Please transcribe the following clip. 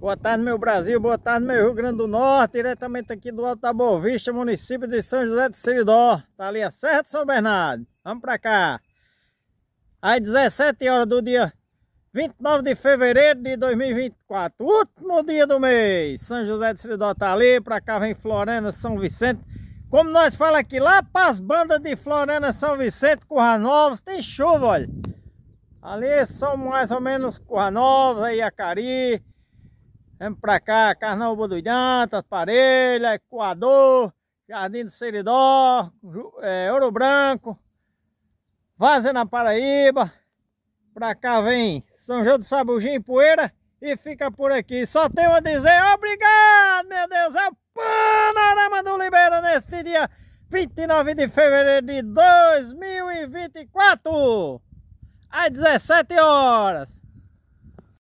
Boa tarde, meu Brasil. Boa tarde, meu Rio Grande do Norte. Diretamente aqui do Alto da Boa Vista, município de São José de Seridó. Tá ali a Serra de São Bernardo. Vamos pra cá. Às 17 horas do dia 29 de fevereiro de 2024. Último dia do mês. São José de Seridó tá ali. Pra cá vem Florena, São Vicente. Como nós falamos aqui, lá pras bandas de Florena, São Vicente, Curra Novos, tem chuva, olha. Ali são mais ou menos Curra Novos, aí Acari. Vamos pra cá, Carnal Boduidanta, Parelha, Equador, Jardim do Seridó, é, Ouro Branco, Vaza na Paraíba. Pra cá vem São João do Sabugim e Poeira e fica por aqui. Só tenho a dizer obrigado, meu Deus, é o Panorama do Libera neste dia 29 de fevereiro de 2024, às 17 horas.